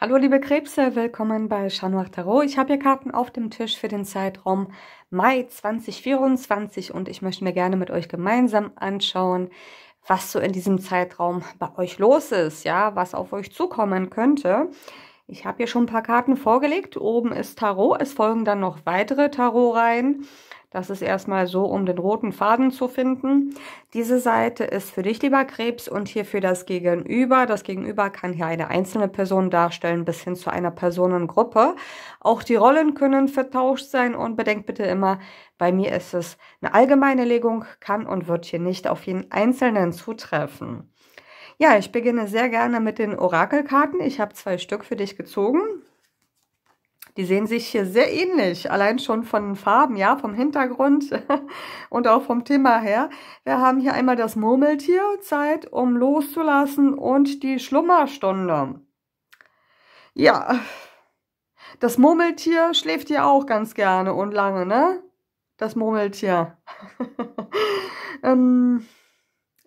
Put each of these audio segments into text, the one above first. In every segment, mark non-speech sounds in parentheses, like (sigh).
Hallo liebe Krebse, willkommen bei Januar Tarot. Ich habe hier Karten auf dem Tisch für den Zeitraum Mai 2024 und ich möchte mir gerne mit euch gemeinsam anschauen, was so in diesem Zeitraum bei euch los ist, ja, was auf euch zukommen könnte. Ich habe hier schon ein paar Karten vorgelegt. Oben ist Tarot. Es folgen dann noch weitere Tarotreihen. Das ist erstmal so, um den roten Faden zu finden. Diese Seite ist für dich, lieber Krebs, und hier für das Gegenüber. Das Gegenüber kann hier eine einzelne Person darstellen, bis hin zu einer Personengruppe. Auch die Rollen können vertauscht sein und bedenkt bitte immer, bei mir ist es eine allgemeine Legung, kann und wird hier nicht auf jeden Einzelnen zutreffen. Ja, ich beginne sehr gerne mit den Orakelkarten. Ich habe zwei Stück für dich gezogen. Die sehen sich hier sehr ähnlich, allein schon von den Farben, ja, vom Hintergrund (laughs) und auch vom Thema her. Wir haben hier einmal das Murmeltier, Zeit, um loszulassen und die Schlummerstunde. Ja, das Murmeltier schläft ja auch ganz gerne und lange, ne? Das Murmeltier. (laughs) ähm,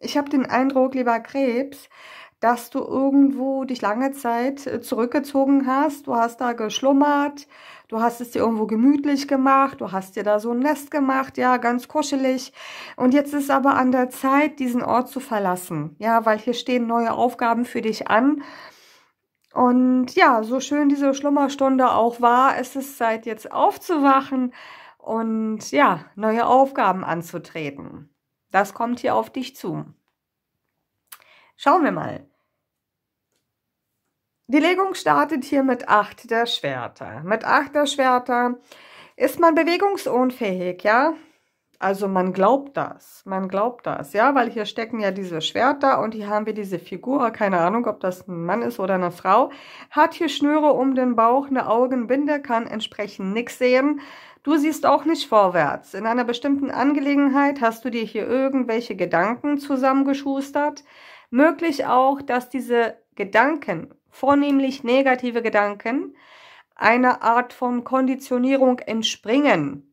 ich habe den Eindruck, lieber Krebs, dass du irgendwo dich lange Zeit äh, zurückgezogen hast. Du hast da geschlummert, du hast es dir irgendwo gemütlich gemacht, du hast dir da so ein Nest gemacht, ja, ganz kuschelig. Und jetzt ist aber an der Zeit, diesen Ort zu verlassen, ja, weil hier stehen neue Aufgaben für dich an. Und ja, so schön diese Schlummerstunde auch war, es ist Zeit, jetzt aufzuwachen und ja, neue Aufgaben anzutreten. Das kommt hier auf dich zu. Schauen wir mal. Die Legung startet hier mit 8 der Schwerter. Mit 8 der Schwerter ist man bewegungsunfähig, ja? Also man glaubt das, man glaubt das, ja, weil hier stecken ja diese Schwerter und hier haben wir diese Figur, keine Ahnung, ob das ein Mann ist oder eine Frau, hat hier Schnüre um den Bauch, eine Augenbinde, kann entsprechend nichts sehen. Du siehst auch nicht vorwärts. In einer bestimmten Angelegenheit hast du dir hier irgendwelche Gedanken zusammengeschustert. Möglich auch, dass diese Gedanken, vornehmlich negative Gedanken, einer Art von Konditionierung entspringen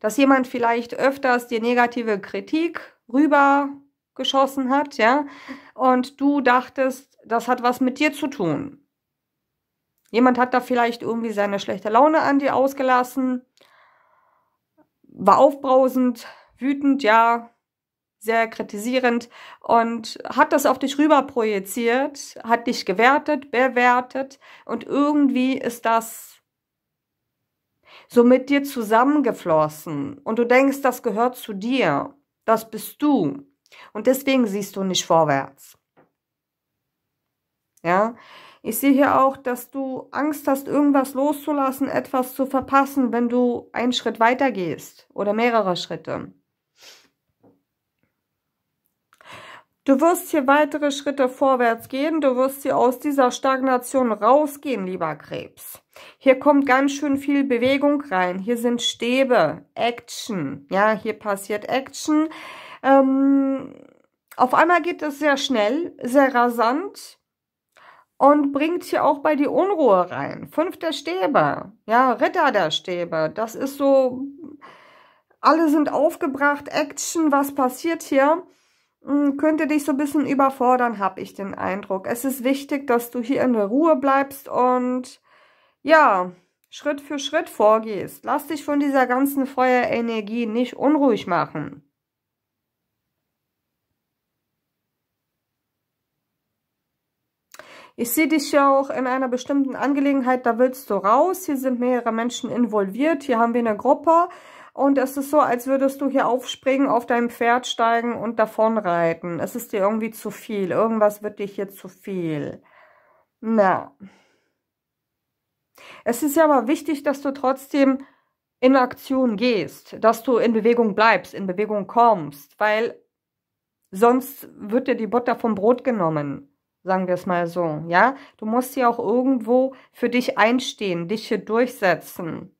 dass jemand vielleicht öfters dir negative Kritik rübergeschossen hat, ja, und du dachtest, das hat was mit dir zu tun. Jemand hat da vielleicht irgendwie seine schlechte Laune an dir ausgelassen, war aufbrausend, wütend, ja, sehr kritisierend und hat das auf dich rüber projiziert, hat dich gewertet, bewertet und irgendwie ist das so mit dir zusammengeflossen und du denkst, das gehört zu dir, das bist du und deswegen siehst du nicht vorwärts. Ja, ich sehe hier auch, dass du Angst hast, irgendwas loszulassen, etwas zu verpassen, wenn du einen Schritt weiter gehst oder mehrere Schritte. Du wirst hier weitere Schritte vorwärts gehen. Du wirst hier aus dieser Stagnation rausgehen, lieber Krebs. Hier kommt ganz schön viel Bewegung rein. Hier sind Stäbe, Action. Ja, hier passiert Action. Ähm, auf einmal geht es sehr schnell, sehr rasant und bringt hier auch bei die Unruhe rein. Fünf der Stäbe, ja, Ritter der Stäbe. Das ist so, alle sind aufgebracht, Action, was passiert hier? Hm, könnte dich so ein bisschen überfordern, habe ich den Eindruck. Es ist wichtig, dass du hier in der Ruhe bleibst und ja, Schritt für Schritt vorgehst. Lass dich von dieser ganzen Feuerenergie nicht unruhig machen. Ich sehe dich ja auch in einer bestimmten Angelegenheit, da willst du raus. Hier sind mehrere Menschen involviert. Hier haben wir eine Gruppe. Und es ist so, als würdest du hier aufspringen, auf dein Pferd steigen und davon reiten. Es ist dir irgendwie zu viel. Irgendwas wird dich hier zu viel. Na. Es ist ja aber wichtig, dass du trotzdem in Aktion gehst, dass du in Bewegung bleibst, in Bewegung kommst, weil sonst wird dir die Butter vom Brot genommen, sagen wir es mal so, ja? Du musst ja auch irgendwo für dich einstehen, dich hier durchsetzen.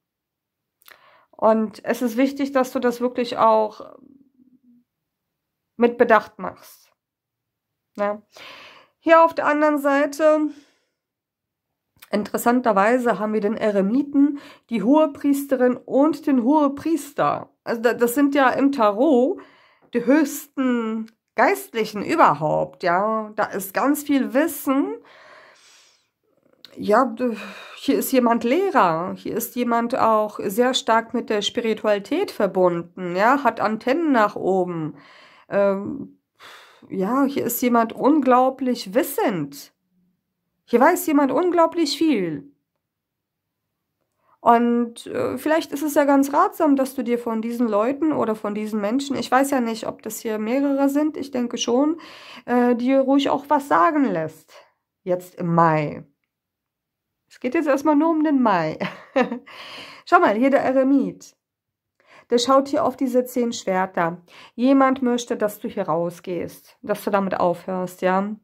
Und es ist wichtig, dass du das wirklich auch mit Bedacht machst. Ja. Hier auf der anderen Seite, interessanterweise haben wir den Eremiten, die Hohepriesterin und den Hohepriester. Also das sind ja im Tarot die höchsten Geistlichen überhaupt, ja. Da ist ganz viel Wissen ja, hier ist jemand Lehrer, hier ist jemand auch sehr stark mit der Spiritualität verbunden, ja, hat Antennen nach oben. Ähm, ja, hier ist jemand unglaublich wissend. Hier weiß jemand unglaublich viel. Und äh, vielleicht ist es ja ganz ratsam, dass du dir von diesen Leuten oder von diesen Menschen, ich weiß ja nicht, ob das hier mehrere sind, ich denke schon, äh, dir ruhig auch was sagen lässt. Jetzt im Mai. Es geht jetzt erstmal nur um den Mai. (laughs) Schau mal, hier der Eremit. Der schaut hier auf diese zehn Schwerter. Jemand möchte, dass du hier rausgehst, dass du damit aufhörst, ja.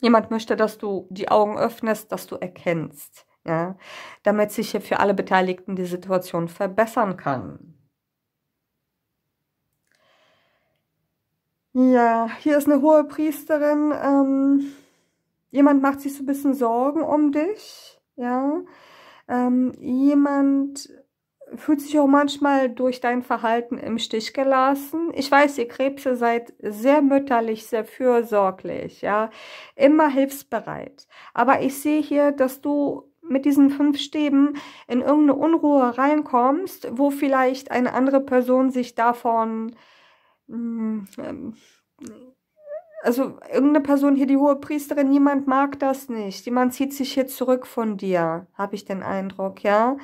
Jemand möchte, dass du die Augen öffnest, dass du erkennst, ja, damit sich hier für alle Beteiligten die Situation verbessern kann. Ja, hier ist eine hohe Priesterin. Ähm Jemand macht sich so ein bisschen Sorgen um dich, ja. Ähm, jemand fühlt sich auch manchmal durch dein Verhalten im Stich gelassen. Ich weiß, ihr Krebse seid sehr mütterlich, sehr fürsorglich, ja, immer hilfsbereit. Aber ich sehe hier, dass du mit diesen fünf Stäben in irgendeine Unruhe reinkommst, wo vielleicht eine andere Person sich davon hm, ähm, also irgendeine Person hier, die hohe Priesterin, niemand mag das nicht. Jemand zieht sich hier zurück von dir, habe ich den Eindruck, ja.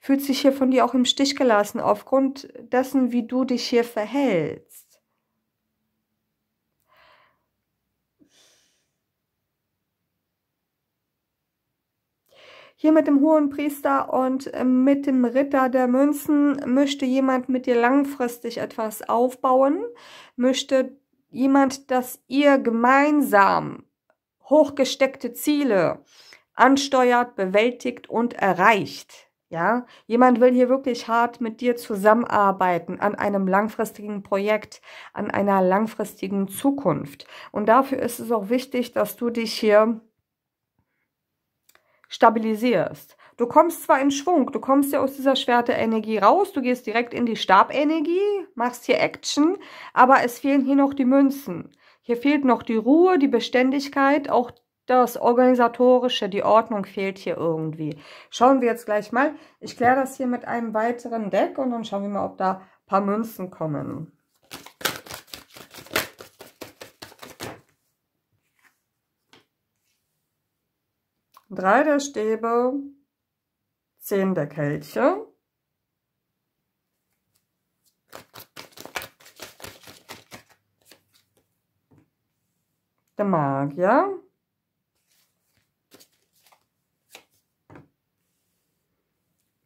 Fühlt sich hier von dir auch im Stich gelassen, aufgrund dessen, wie du dich hier verhältst. Hier mit dem hohen Priester und ähm, mit dem Ritter der Münzen möchte jemand mit dir langfristig etwas aufbauen, möchte jemand, dass ihr gemeinsam hochgesteckte Ziele ansteuert, bewältigt und erreicht. Ja, jemand will hier wirklich hart mit dir zusammenarbeiten an einem langfristigen Projekt, an einer langfristigen Zukunft. Und dafür ist es auch wichtig, dass du dich hier stabilisierst, Du kommst zwar in Schwung, du kommst ja aus dieser Schwerte-Energie raus, du gehst direkt in die Stabenergie, machst hier Action, aber es fehlen hier noch die Münzen. Hier fehlt noch die Ruhe, die Beständigkeit, auch das Organisatorische, die Ordnung fehlt hier irgendwie. Schauen wir jetzt gleich mal. Ich kläre das hier mit einem weiteren Deck und dann schauen wir mal, ob da ein paar Münzen kommen. Drei der Stäbe, 16 der Kelche. Der Magier.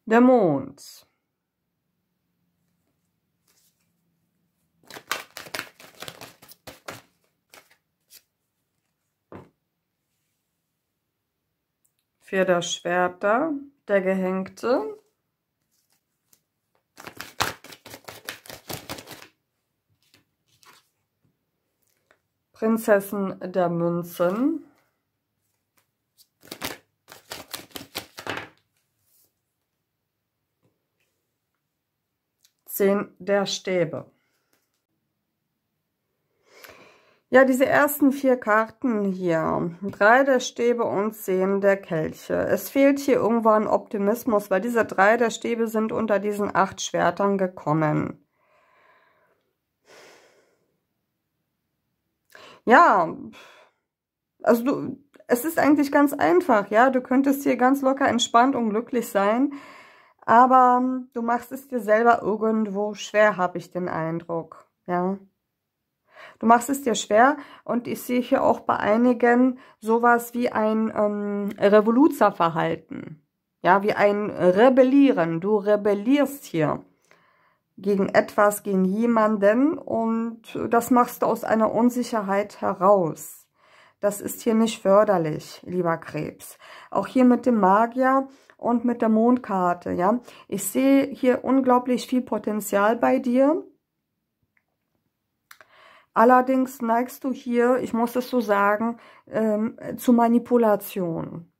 Der Mond. Vier der Schwerter, der Gehängte. Prinzessin der Münzen. Zehn der Stäbe. Ja, diese ersten vier Karten hier. Drei der Stäbe und zehn der Kelche. Es fehlt hier irgendwo an Optimismus, weil diese drei der Stäbe sind unter diesen acht Schwertern gekommen. Ja, also du, es ist eigentlich ganz einfach, ja. Du könntest hier ganz locker entspannt und glücklich sein, aber du machst es dir selber irgendwo schwer, habe ich den Eindruck, ja. Du machst es dir schwer und ich sehe hier auch bei einigen sowas wie ein ähm, Revoluzerverhalten. Ja, wie ein Rebellieren. Du rebellierst hier gegen etwas, gegen jemanden und das machst du aus einer Unsicherheit heraus. Das ist hier nicht förderlich, lieber Krebs. Auch hier mit dem Magier und mit der Mondkarte, ja. Ich sehe hier unglaublich viel Potenzial bei dir Allerdings neigst du hier, ich muss es so sagen, ähm, zu Manipulation.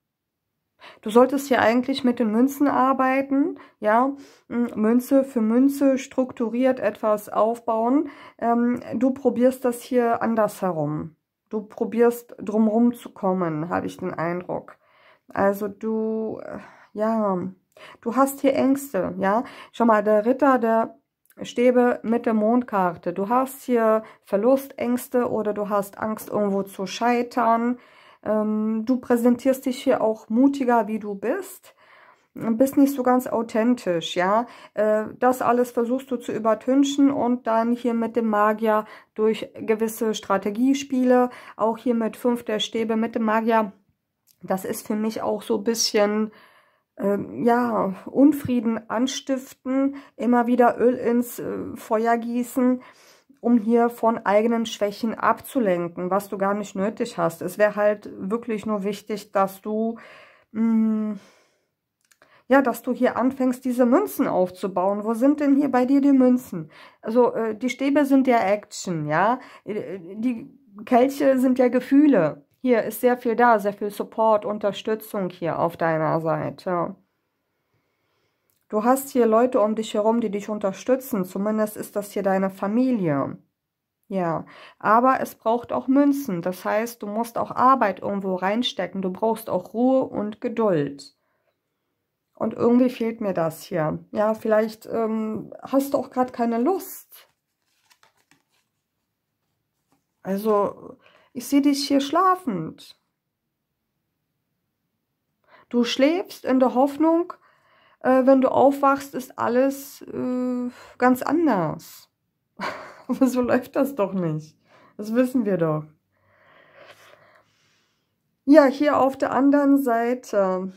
Du solltest hier eigentlich mit den Münzen arbeiten, ja, Münze für Münze strukturiert etwas aufbauen. Ähm, du probierst das hier andersherum. Du probierst drumherum zu kommen, habe ich den Eindruck. Also du, äh, ja, du hast hier Ängste, ja. Schau mal, der Ritter, der Stäbe mit der Mondkarte. Du hast hier Verlustängste oder du hast Angst, irgendwo zu scheitern. Ähm, du präsentierst dich hier auch mutiger, wie du bist. Bist nicht so ganz authentisch, ja. Äh, das alles versuchst du zu übertünchen und dann hier mit dem Magier durch gewisse Strategiespiele, auch hier mit fünf der Stäbe mit dem Magier. Das ist für mich auch so ein bisschen ähm, ja, Unfrieden anstiften, immer wieder Öl ins äh, Feuer gießen, um hier von eigenen Schwächen abzulenken, was du gar nicht nötig hast. Es wäre halt wirklich nur wichtig, dass du mh, mm, ja, dass du hier anfängst, diese Münzen aufzubauen. Wo sind denn hier bei dir die Münzen? Also äh, die Stäbe sind ja Action, ja. Äh, äh, die Kelche sind ja Gefühle hier ist sehr viel da, sehr viel Support, Unterstützung hier auf deiner Seite. Du hast hier Leute um dich herum, die dich unterstützen. Zumindest ist das hier deine Familie. Ja, aber es braucht auch Münzen. Das heißt, du musst auch Arbeit irgendwo reinstecken. Du brauchst auch Ruhe und Geduld. Und irgendwie fehlt mir das hier. Ja, vielleicht ähm, hast du auch gerade keine Lust. Also ich sehe dich hier schlafend. Du schläfst in der Hoffnung, äh, wenn du aufwachst, ist alles äh, ganz anders. (laughs) Aber so läuft das doch nicht. Das wissen wir doch. Ja, hier auf der anderen Seite.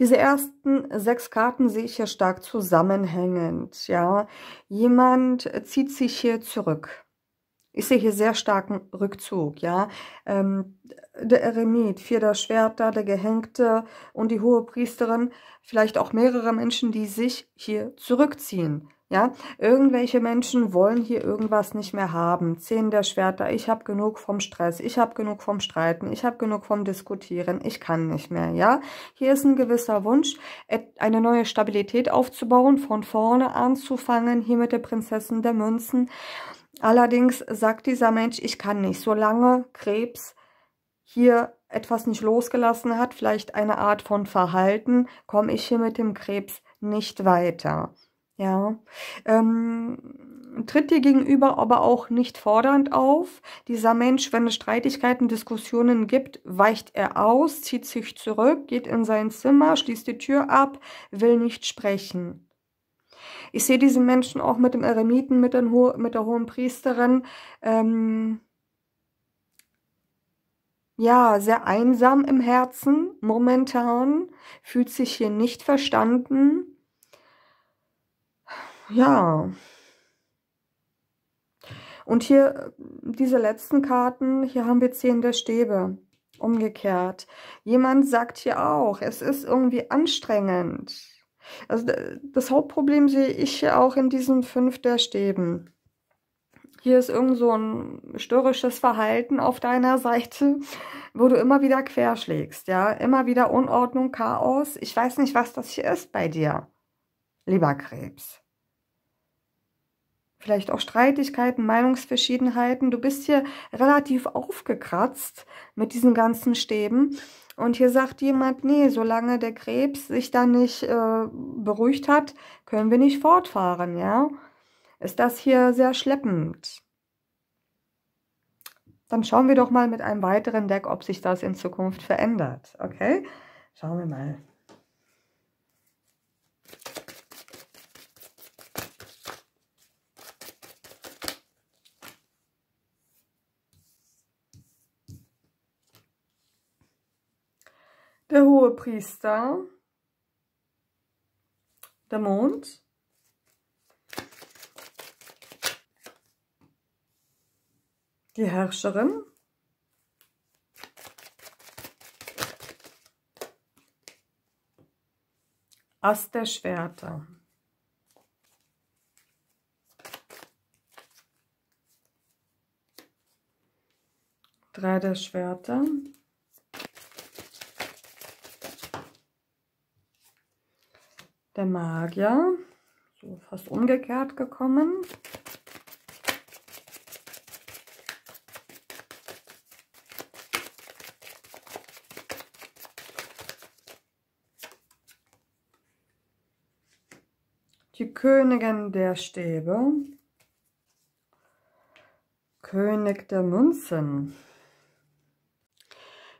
Diese ersten sechs Karten sehe ich hier stark zusammenhängend. Ja, jemand zieht sich hier zurück. Ich sehe hier sehr starken Rückzug, ja. Ähm, der Eremit, vier der Schwerter, der Gehängte und die hohe Priesterin, vielleicht auch mehrere Menschen, die sich hier zurückziehen. Ja, irgendwelche Menschen wollen hier irgendwas nicht mehr haben. Zehn der Schwerter, ich habe genug vom Stress, ich habe genug vom Streiten, ich habe genug vom Diskutieren, ich kann nicht mehr, ja. Hier ist ein gewisser Wunsch, eine neue Stabilität aufzubauen, von vorne anzufangen, hier mit der Prinzessin der Münzen. Allerdings sagt dieser Mensch, ich kann nicht. Solange Krebs hier etwas nicht losgelassen hat, vielleicht eine Art von Verhalten, komme ich hier mit dem Krebs nicht weiter. Ja, ähm, tritt dir gegenüber aber auch nicht fordernd auf. Dieser Mensch, wenn es Streitigkeiten, Diskussionen gibt, weicht er aus, zieht sich zurück, geht in sein Zimmer, schließt die Tür ab, will nicht sprechen. Ich sehe diesen Menschen auch mit dem Eremiten, mit, mit der hohen Priesterin, ähm, ja, sehr einsam im Herzen, momentan, fühlt sich hier nicht verstanden. Ja. Und hier, diese letzten Karten, hier haben wir zehn der Stäbe. Umgekehrt. Jemand sagt hier auch, es ist irgendwie anstrengend. Also das Hauptproblem sehe ich hier auch in diesen fünf der Stäben. Hier ist irgend so ein störrisches Verhalten auf deiner Seite, wo du immer wieder querschlägst, ja. Immer wieder Unordnung, Chaos. Ich weiß nicht, was das hier ist bei dir, lieber Krebs vielleicht auch Streitigkeiten, Meinungsverschiedenheiten. Du bist hier relativ aufgekratzt mit diesen ganzen Stäben. Und hier sagt jemand, nee, solange der Krebs sich da nicht äh, beruhigt hat, können wir nicht fortfahren, ja. Ist das hier sehr schleppend. Dann schauen wir doch mal mit einem weiteren Deck, ob sich das in Zukunft verändert, okay? Schauen wir mal. der hohe Priester, der Mond, die Herrscherin, Ast der Schwerter. Drei der Schwerter, der Magier. So fast umgekehrt gekommen. Die Königin der Stäbe. König der Münzen.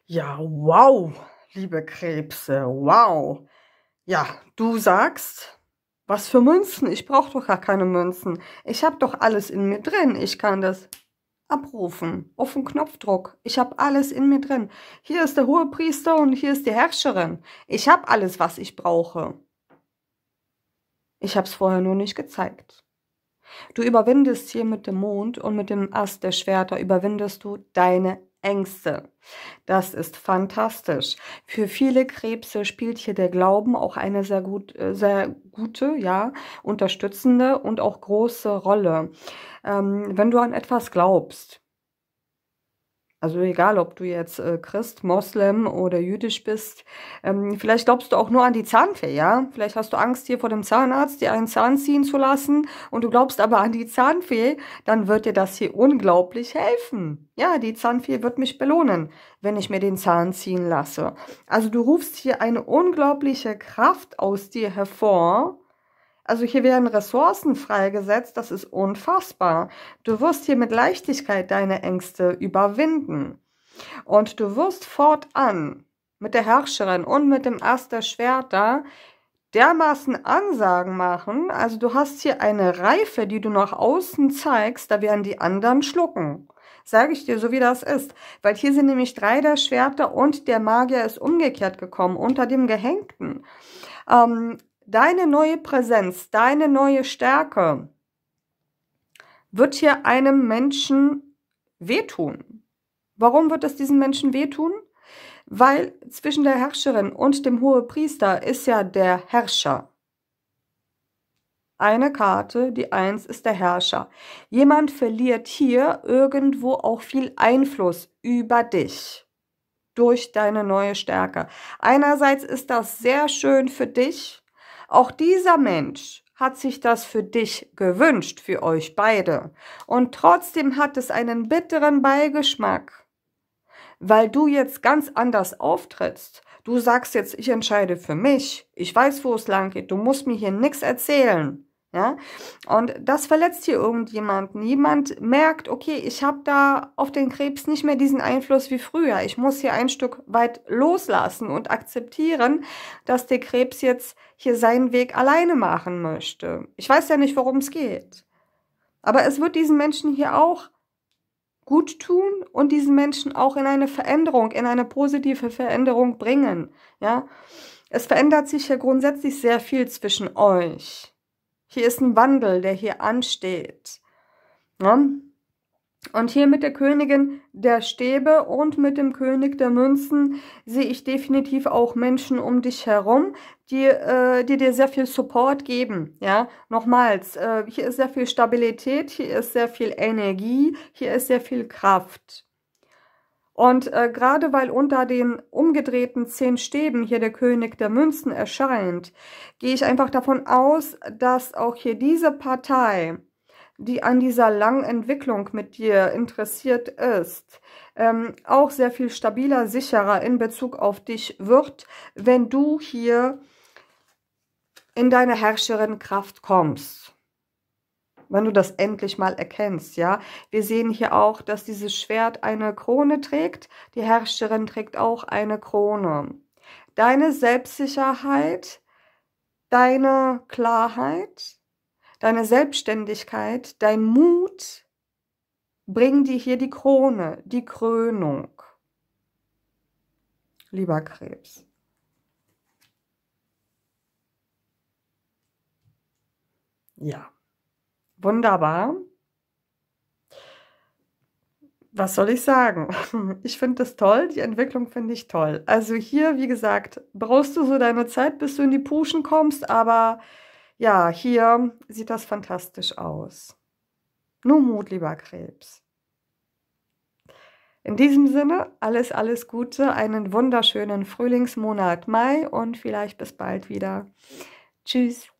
Ja, wow, liebe Krebse, wow. Ja, du sagst, was für Münzen? Ich brauche doch gar keine Münzen. Ich habe doch alles in mir drin. Ich kann das abrufen. Auf den Knopfdruck. Ich habe alles in mir drin. Hier ist der hohe Priester und hier ist die Herrscherin. Ich habe alles, was ich brauche. Ich habe es vorher nur nicht gezeigt. Du überwindest hier mit dem Mond und mit dem Ast der Schwerter, überwindest du deine Ängste. Das ist fantastisch. Für viele Krebse spielt hier der Glauben auch eine sehr, gut, äh, sehr gute, ja, unterstützende und auch große Rolle. Ähm, wenn du an etwas glaubst, also egal, ob du jetzt äh, Christ, Moslem oder jüdisch bist, ähm, vielleicht glaubst du auch nur an die Zahnfee, ja? Vielleicht hast du Angst hier vor dem Zahnarzt, dir einen Zahn ziehen zu lassen und du glaubst aber an die Zahnfee, dann wird dir das hier unglaublich helfen. Ja, die Zahnfee wird mich belohnen, wenn ich mir den Zahn ziehen lasse. Also du rufst hier eine unglaubliche Kraft aus dir hervor, also hier werden Ressourcen freigesetzt, das ist unfassbar. Du wirst hier mit Leichtigkeit deine Ängste überwinden. Und du wirst fortan mit der Herrscherin und mit dem Ast der Schwerter dermaßen Ansagen machen. Also du hast hier eine Reife, die du nach außen zeigst, da werden die anderen schlucken. Sage ich dir, so wie das ist. Weil hier sind nämlich drei der Schwerter und der Magier ist umgekehrt gekommen, unter dem Gehängten. Ähm, deine neue Präsenz, deine neue Stärke wird hier einem Menschen wehtun. Warum wird es diesem Menschen wehtun? Weil zwischen der Herrscherin und dem Hohepriester ist ja der Herrscher. Eine Karte, die Eins ist der Herrscher. Jemand verliert hier irgendwo auch viel Einfluss über dich durch deine neue Stärke. Einerseits ist das sehr schön für dich, auch dieser Mensch hat sich das für dich gewünscht, für euch beide. Und trotzdem hat es einen bitteren Beigeschmack, weil du jetzt ganz anders auftrittst. Du sagst jetzt, ich entscheide für mich. Ich weiß, wo es lang geht. Du musst mir hier nichts erzählen. Ja? Und das verletzt hier irgendjemanden. Jemand merkt, okay, ich habe da auf den Krebs nicht mehr diesen Einfluss wie früher. Ich muss hier ein Stück weit loslassen und akzeptieren, dass der Krebs jetzt hier seinen Weg alleine machen möchte. Ich weiß ja nicht, worum es geht. Aber es wird diesen Menschen hier auch gut tun und diesen Menschen auch in eine Veränderung, in eine positive Veränderung bringen. Ja? Es verändert sich ja grundsätzlich sehr viel zwischen euch. Hier ist ein Wandel, der hier ansteht. Ne? Und hier mit der Königin der Stäbe und mit dem König der Münzen sehe ich definitiv auch Menschen um dich herum, die, äh, die dir sehr viel Support geben. Ja, nochmals, äh, hier ist sehr viel Stabilität, hier ist sehr viel Energie, hier ist sehr viel Kraft. Und äh, gerade weil unter den umgedrehten zehn Stäben hier der König der Münzen erscheint, gehe ich einfach davon aus, dass auch hier diese Partei, die an dieser langen Entwicklung mit dir interessiert ist, ähm, auch sehr viel stabiler, sicherer in Bezug auf dich wird, wenn du hier in deine Herrscherin Kraft kommst wenn du das endlich mal erkennst, ja. Wir sehen hier auch, dass dieses Schwert eine Krone trägt. Die Herrscherin trägt auch eine Krone. Deine Selbstsicherheit, deine Klarheit, deine Selbstständigkeit, dein Mut, bringen dir hier die Krone, die Krönung. Lieber Krebs. Ja wunderbar. Was soll ich sagen? (laughs) Ich finde das toll, die Entwicklung finde ich toll. Also hier, wie gesagt, brauchst du so deine Zeit, bis du in die Puschen kommst, aber ja, hier sieht das fantastisch aus. Nur Mut, lieber Krebs. In diesem Sinne, alles, alles Gute, einen wunderschönen Frühlingsmonat Mai und vielleicht bis bald wieder. Tschüss.